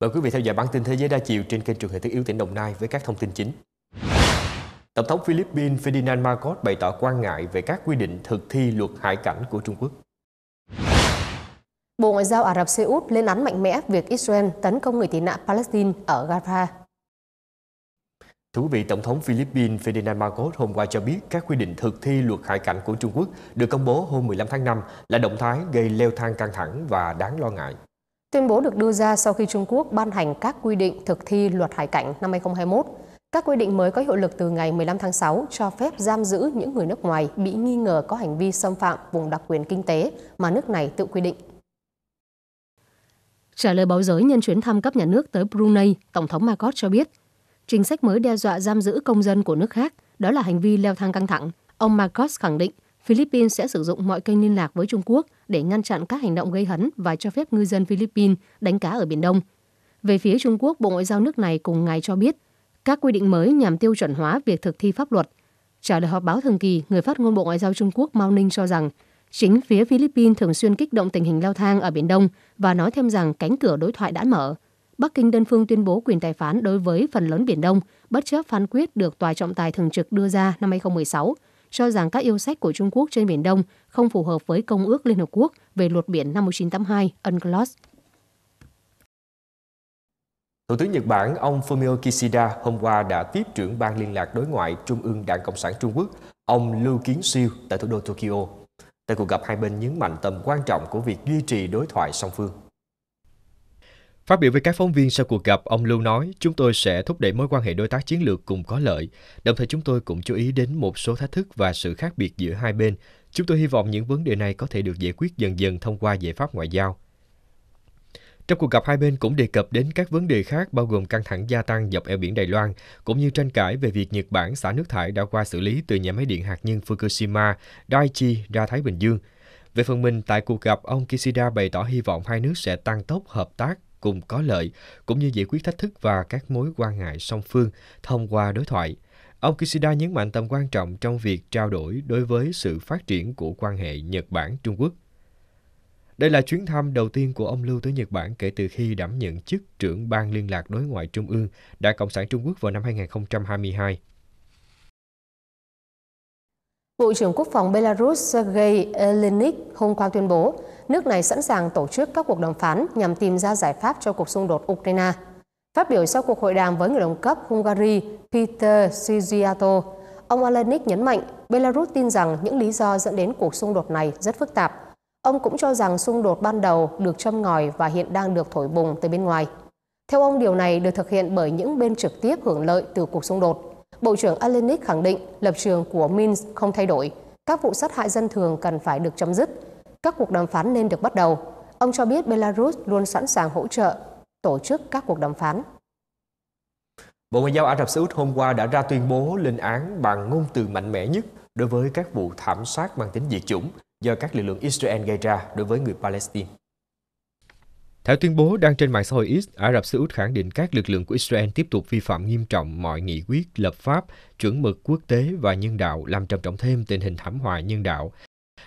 Mời quý vị theo dõi bản tin thế giới đa chiều trên kênh truyền hình Thứ yếu tỉnh Đồng Nai với các thông tin chính. Tổng thống Philippines Ferdinand Marcos bày tỏ quan ngại về các quy định thực thi luật hải cảnh của Trung Quốc. Bộ Ngoại giao Ả Rập Xê Út lên án mạnh mẽ việc Israel tấn công người tị nạn Palestine ở Gaza. Thưa quý vị, Tổng thống Philippines Ferdinand Marcos hôm qua cho biết các quy định thực thi luật hải cảnh của Trung Quốc được công bố hôm 15 tháng 5 là động thái gây leo thang căng thẳng và đáng lo ngại. Tuyên bố được đưa ra sau khi Trung Quốc ban hành các quy định thực thi luật hải cảnh năm 2021. Các quy định mới có hiệu lực từ ngày 15 tháng 6 cho phép giam giữ những người nước ngoài bị nghi ngờ có hành vi xâm phạm vùng đặc quyền kinh tế mà nước này tự quy định. Trả lời báo giới nhân chuyến thăm cấp nhà nước tới Brunei, Tổng thống Marcos cho biết, chính sách mới đe dọa giam giữ công dân của nước khác, đó là hành vi leo thang căng thẳng. Ông Marcos khẳng định Philippines sẽ sử dụng mọi kênh liên lạc với Trung Quốc để ngăn chặn các hành động gây hấn và cho phép ngư dân Philippines đánh cá ở Biển Đông. Về phía Trung Quốc, Bộ Ngoại giao nước này cùng ngày cho biết các quy định mới nhằm tiêu chuẩn hóa việc thực thi pháp luật. Trả lời họp báo thường kỳ, người phát ngôn Bộ Ngoại giao Trung Quốc Mao Ninh cho rằng chính phía Philippines thường xuyên kích động tình hình leo thang ở Biển Đông và nói thêm rằng cánh cửa đối thoại đã mở. Bắc Kinh đơn phương tuyên bố quyền tài phán đối với phần lớn Biển Đông, bất chấp phán quyết được Tòa trọng tài thường trực đưa ra năm 2016, cho rằng các yêu sách của Trung Quốc trên Biển Đông không phù hợp với Công ước Liên Hợp Quốc về luật biển năm 1982 UNCLOS. Thủ tướng Nhật Bản ông Fumio Kishida hôm qua đã tiếp trưởng ban liên lạc đối ngoại Trung ương Đảng Cộng sản Trung Quốc ông Lưu Kiến Siêu tại thủ đô Tokyo. Tại cuộc gặp hai bên nhấn mạnh tầm quan trọng của việc duy trì đối thoại song phương. Phát biểu với các phóng viên sau cuộc gặp, ông Lưu nói, chúng tôi sẽ thúc đẩy mối quan hệ đối tác chiến lược cùng có lợi, đồng thời chúng tôi cũng chú ý đến một số thách thức và sự khác biệt giữa hai bên. Chúng tôi hy vọng những vấn đề này có thể được giải quyết dần dần thông qua giải pháp ngoại giao. Trong cuộc gặp hai bên cũng đề cập đến các vấn đề khác bao gồm căng thẳng gia tăng dọc eo biển Đài Loan, cũng như tranh cãi về việc Nhật Bản xả nước thải đã qua xử lý từ nhà máy điện hạt nhân Fukushima, Daiichi ra Thái Bình Dương – về phần mình, tại cuộc gặp, ông Kishida bày tỏ hy vọng hai nước sẽ tăng tốc hợp tác cùng có lợi, cũng như giải quyết thách thức và các mối quan ngại song phương thông qua đối thoại. Ông Kishida nhấn mạnh tầm quan trọng trong việc trao đổi đối với sự phát triển của quan hệ Nhật Bản-Trung Quốc. Đây là chuyến thăm đầu tiên của ông Lưu tới Nhật Bản kể từ khi đảm nhận chức trưởng ban liên lạc đối ngoại Trung ương Đảng Cộng sản Trung Quốc vào năm 2022. Bộ trưởng Quốc phòng Belarus Sergei Elenik hôm qua tuyên bố nước này sẵn sàng tổ chức các cuộc đàm phán nhằm tìm ra giải pháp cho cuộc xung đột Ukraine. Phát biểu sau cuộc hội đàm với người đồng cấp Hungary Peter Sigiato, ông Olenik nhấn mạnh Belarus tin rằng những lý do dẫn đến cuộc xung đột này rất phức tạp. Ông cũng cho rằng xung đột ban đầu được châm ngòi và hiện đang được thổi bùng từ bên ngoài. Theo ông, điều này được thực hiện bởi những bên trực tiếp hưởng lợi từ cuộc xung đột Bộ trưởng Alenik khẳng định lập trường của Minsk không thay đổi, các vụ sát hại dân thường cần phải được chấm dứt, các cuộc đàm phán nên được bắt đầu. Ông cho biết Belarus luôn sẵn sàng hỗ trợ tổ chức các cuộc đàm phán. Bộ Ngoại giao Ả Rập Xê Út hôm qua đã ra tuyên bố lên án bằng ngôn từ mạnh mẽ nhất đối với các vụ thảm sát mang tính diệt chủng do các lực lượng Israel gây ra đối với người Palestine. Theo tuyên bố đăng trên mạng xã hội X, Ả Rập Xê Út khẳng định các lực lượng của Israel tiếp tục vi phạm nghiêm trọng mọi nghị quyết, lập pháp, chuẩn mực quốc tế và nhân đạo làm trầm trọng thêm tình hình thảm họa nhân đạo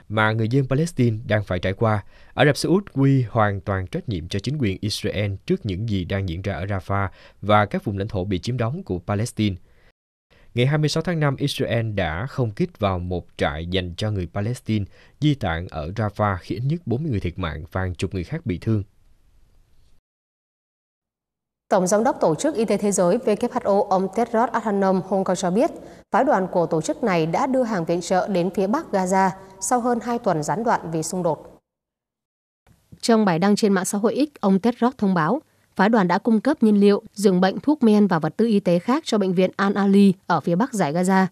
mà người dân Palestine đang phải trải qua. Ả Rập Xê Út quy hoàn toàn trách nhiệm cho chính quyền Israel trước những gì đang diễn ra ở Rafah và các vùng lãnh thổ bị chiếm đóng của Palestine. Ngày 26 tháng 5, Israel đã không kích vào một trại dành cho người Palestine di tản ở Rafah khiến ít nhất 40 người thiệt mạng và hàng chục người khác bị thương. Tổng Giám đốc Tổ chức Y tế Thế giới WHO ông Tedros Adhanom hôm qua cho biết, phái đoàn của tổ chức này đã đưa hàng viện trợ đến phía bắc Gaza sau hơn 2 tuần gián đoạn vì xung đột. Trong bài đăng trên mạng xã hội X, ông Tedros thông báo, phái đoàn đã cung cấp nhiên liệu, giường bệnh, thuốc men và vật tư y tế khác cho bệnh viện Al-Ali ở phía bắc giải Gaza.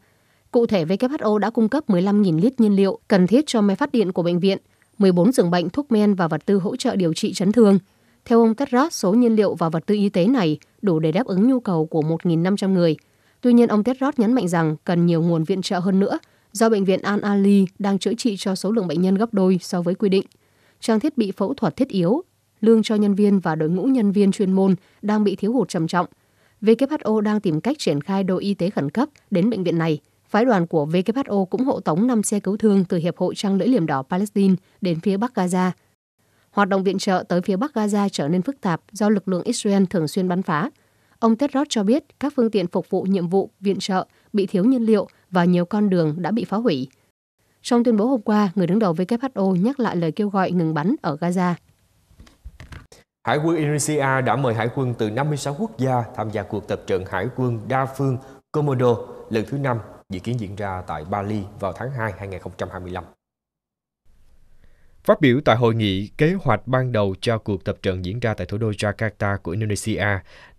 Cụ thể, WHO đã cung cấp 15.000 lít nhiên liệu cần thiết cho máy phát điện của bệnh viện, 14 giường bệnh, thuốc men và vật tư hỗ trợ điều trị chấn thương – theo ông Tedros, số nhiên liệu và vật tư y tế này đủ để đáp ứng nhu cầu của 1.500 người. Tuy nhiên, ông Tedros nhấn mạnh rằng cần nhiều nguồn viện trợ hơn nữa do Bệnh viện Al-Ali đang chữa trị cho số lượng bệnh nhân gấp đôi so với quy định. Trang thiết bị phẫu thuật thiết yếu, lương cho nhân viên và đội ngũ nhân viên chuyên môn đang bị thiếu hụt trầm trọng. WHO đang tìm cách triển khai đội y tế khẩn cấp đến bệnh viện này. Phái đoàn của WHO cũng hộ tống 5 xe cứu thương từ Hiệp hội Trăng Lưỡi Liềm Đỏ Palestine đến phía Bắc Gaza Hoạt động viện trợ tới phía Bắc Gaza trở nên phức tạp do lực lượng Israel thường xuyên bắn phá. Ông Tedros cho biết các phương tiện phục vụ nhiệm vụ viện trợ bị thiếu nhiên liệu và nhiều con đường đã bị phá hủy. Trong tuyên bố hôm qua, người đứng đầu WHO nhắc lại lời kêu gọi ngừng bắn ở Gaza. Hải quân Indonesia đã mời hải quân từ 56 quốc gia tham gia cuộc tập trận hải quân đa phương Komodo lần thứ 5 dự kiến diễn ra tại Bali vào tháng 2 2025. Phát biểu tại hội nghị kế hoạch ban đầu cho cuộc tập trận diễn ra tại thủ đô Jakarta của Indonesia,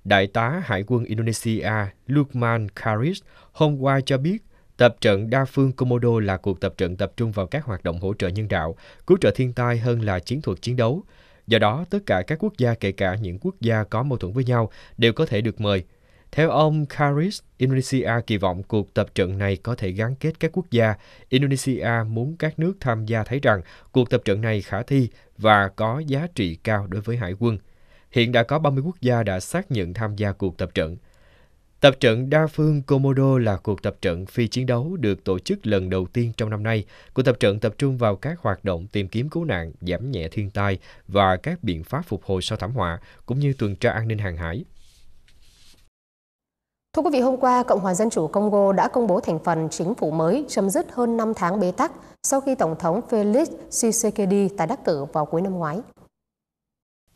Đại tá Hải quân Indonesia Lukman Karis hôm qua cho biết Tập trận đa phương Komodo là cuộc tập trận tập trung vào các hoạt động hỗ trợ nhân đạo, cứu trợ thiên tai hơn là chiến thuật chiến đấu. Do đó, tất cả các quốc gia kể cả những quốc gia có mâu thuẫn với nhau đều có thể được mời – theo ông Karis, Indonesia kỳ vọng cuộc tập trận này có thể gắn kết các quốc gia. Indonesia muốn các nước tham gia thấy rằng cuộc tập trận này khả thi và có giá trị cao đối với hải quân. Hiện đã có 30 quốc gia đã xác nhận tham gia cuộc tập trận. Tập trận đa phương Komodo là cuộc tập trận phi chiến đấu được tổ chức lần đầu tiên trong năm nay. Cuộc tập trận tập trung vào các hoạt động tìm kiếm cứu nạn, giảm nhẹ thiên tai và các biện pháp phục hồi sau thảm họa, cũng như tuần tra an ninh hàng hải. Thưa quý vị, hôm qua, Cộng hòa Dân chủ Congo đã công bố thành phần chính phủ mới chấm dứt hơn 5 tháng bế tắc sau khi Tổng thống Felix Tshisekedi tái đắc cử vào cuối năm ngoái.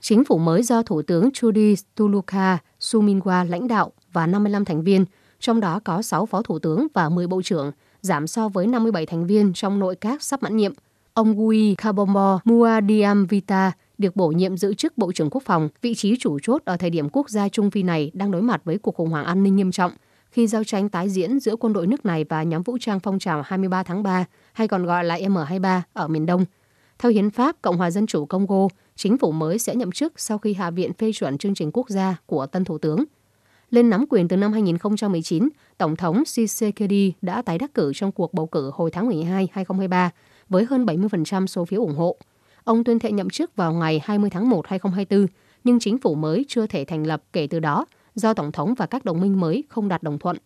Chính phủ mới do Thủ tướng Chudi Tuluka Suminwa lãnh đạo và 55 thành viên, trong đó có 6 phó thủ tướng và 10 bộ trưởng, giảm so với 57 thành viên trong nội các sắp mãn nhiệm. Ông Gui Kabombo Muadiamvita được bổ nhiệm giữ chức Bộ trưởng Quốc phòng, vị trí chủ chốt ở thời điểm quốc gia Trung Phi này đang đối mặt với cuộc khủng hoảng an ninh nghiêm trọng khi giao tranh tái diễn giữa quân đội nước này và nhóm vũ trang phong trào 23 tháng 3, hay còn gọi là M23 ở miền Đông. Theo Hiến pháp Cộng hòa Dân chủ Congo, chính phủ mới sẽ nhậm chức sau khi Hạ viện phê chuẩn chương trình quốc gia của tân thủ tướng. Lên nắm quyền từ năm 2019, Tổng thống Tshisekedi đã tái đắc cử trong cuộc bầu cử hồi tháng 12, 2023 với hơn 70% số phiếu ủng hộ. Ông tuyên thệ nhậm chức vào ngày 20 tháng 1, 2024, nhưng chính phủ mới chưa thể thành lập kể từ đó do Tổng thống và các đồng minh mới không đạt đồng thuận.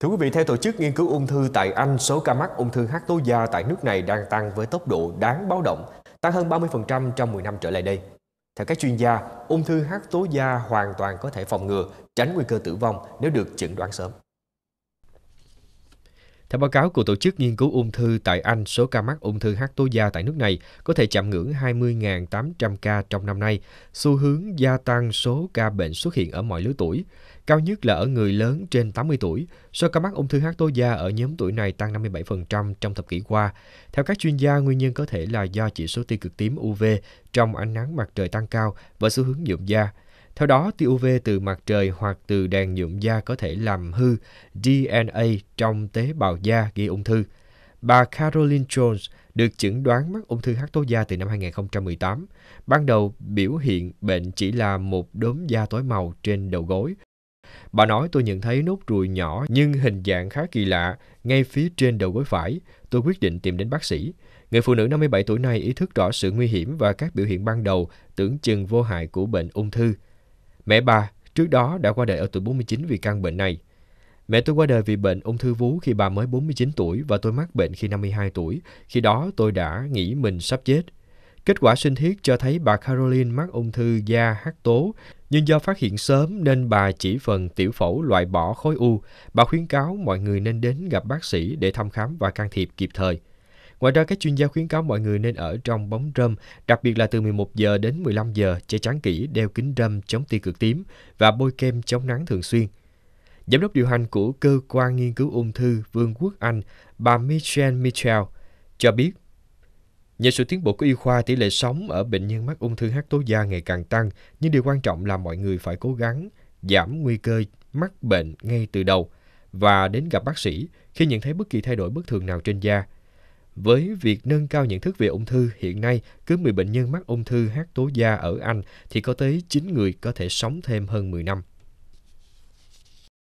Thưa quý vị, theo tổ chức nghiên cứu ung thư tại Anh, số ca mắc ung thư hắc tố da tại nước này đang tăng với tốc độ đáng báo động, tăng hơn 30% trong 10 năm trở lại đây. Theo các chuyên gia, ung thư hắc tố da hoàn toàn có thể phòng ngừa, tránh nguy cơ tử vong nếu được chẩn đoán sớm. Theo báo cáo của Tổ chức Nghiên cứu Ung thư tại Anh, số ca mắc ung thư hát tố da tại nước này có thể chạm ngưỡng 20.800 ca trong năm nay. Xu hướng gia tăng số ca bệnh xuất hiện ở mọi lứa tuổi, cao nhất là ở người lớn trên 80 tuổi. Số ca mắc ung thư hát tố da ở nhóm tuổi này tăng 57% trong thập kỷ qua. Theo các chuyên gia, nguyên nhân có thể là do chỉ số tia cực tím UV trong ánh nắng mặt trời tăng cao và xu hướng nhuộm da. Theo đó, tia UV từ mặt trời hoặc từ đèn nhuộm da có thể làm hư DNA trong tế bào da gây ung thư. Bà Caroline Jones được chẩn đoán mắc ung thư hắc tố da từ năm 2018. Ban đầu, biểu hiện bệnh chỉ là một đốm da tối màu trên đầu gối. Bà nói tôi nhận thấy nốt ruồi nhỏ nhưng hình dạng khá kỳ lạ ngay phía trên đầu gối phải. Tôi quyết định tìm đến bác sĩ. Người phụ nữ 57 tuổi này ý thức rõ sự nguy hiểm và các biểu hiện ban đầu tưởng chừng vô hại của bệnh ung thư. Mẹ bà trước đó đã qua đời ở tuổi 49 vì căn bệnh này. Mẹ tôi qua đời vì bệnh ung thư vú khi bà mới 49 tuổi và tôi mắc bệnh khi 52 tuổi. Khi đó tôi đã nghĩ mình sắp chết. Kết quả sinh thiết cho thấy bà Caroline mắc ung thư da hắc tố, nhưng do phát hiện sớm nên bà chỉ phần tiểu phẫu loại bỏ khối u. Bà khuyến cáo mọi người nên đến gặp bác sĩ để thăm khám và can thiệp kịp thời. Ngoài ra, các chuyên gia khuyến cáo mọi người nên ở trong bóng râm, đặc biệt là từ 11 giờ đến 15 giờ, che chắn kỹ, đeo kính râm chống tia cực tím và bôi kem chống nắng thường xuyên. Giám đốc điều hành của Cơ quan Nghiên cứu Ung thư Vương quốc Anh, bà Michelle Mitchell, cho biết Nhờ sự tiến bộ của y khoa, tỷ lệ sống ở bệnh nhân mắc ung thư hát tố da ngày càng tăng, nhưng điều quan trọng là mọi người phải cố gắng giảm nguy cơ mắc bệnh ngay từ đầu và đến gặp bác sĩ khi nhận thấy bất kỳ thay đổi bất thường nào trên da – với việc nâng cao nhận thức về ung thư, hiện nay cứ 10 bệnh nhân mắc ung thư hát tố da ở Anh thì có tới 9 người có thể sống thêm hơn 10 năm.